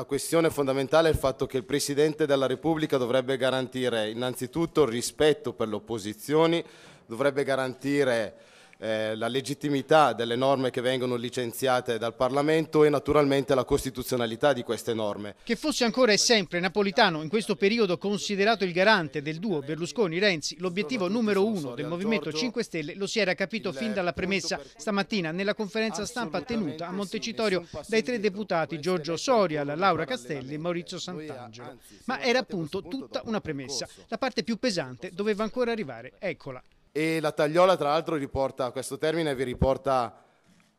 La questione fondamentale è il fatto che il Presidente della Repubblica dovrebbe garantire innanzitutto rispetto per le opposizioni, dovrebbe garantire eh, la legittimità delle norme che vengono licenziate dal Parlamento e naturalmente la costituzionalità di queste norme. Che fosse ancora e sempre Napolitano in questo periodo considerato il garante del duo Berlusconi-Renzi, l'obiettivo numero uno del Movimento 5 Stelle lo si era capito fin dalla premessa stamattina nella conferenza stampa tenuta a Montecitorio dai tre deputati Giorgio Soria, Laura Castelli e Maurizio Sant'Angelo. Ma era appunto tutta una premessa. La parte più pesante doveva ancora arrivare. Eccola. E la tagliola, tra l'altro, riporta questo termine vi riporta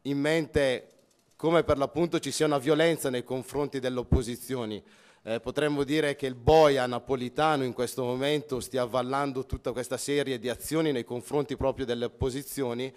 in mente come per l'appunto ci sia una violenza nei confronti delle opposizioni. Eh, potremmo dire che il boia napolitano in questo momento stia avvallando tutta questa serie di azioni nei confronti proprio delle opposizioni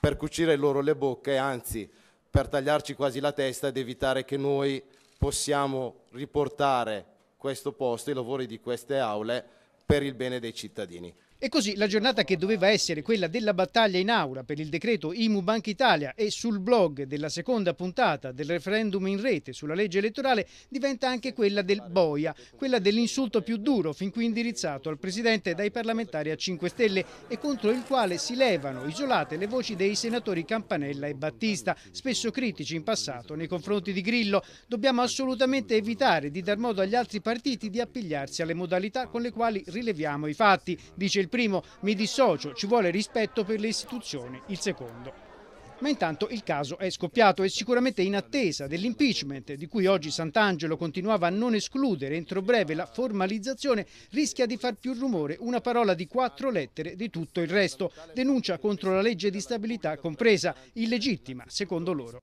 per cucire loro le bocche, anzi per tagliarci quasi la testa ed evitare che noi possiamo riportare questo posto, i lavori di queste aule, per il bene dei cittadini. E così la giornata che doveva essere quella della battaglia in aula per il decreto IMU Banca Italia e sul blog della seconda puntata del referendum in rete sulla legge elettorale diventa anche quella del boia, quella dell'insulto più duro fin qui indirizzato al Presidente dai parlamentari a 5 Stelle e contro il quale si levano isolate le voci dei senatori Campanella e Battista, spesso critici in passato nei confronti di Grillo. Dobbiamo assolutamente evitare di dar modo agli altri partiti di appigliarsi alle modalità con le quali rileviamo i fatti, dice il primo, mi dissocio, ci vuole rispetto per le istituzioni, il secondo. Ma intanto il caso è scoppiato e sicuramente in attesa dell'impeachment, di cui oggi Sant'Angelo continuava a non escludere entro breve la formalizzazione, rischia di far più rumore una parola di quattro lettere di tutto il resto, denuncia contro la legge di stabilità compresa, illegittima secondo loro.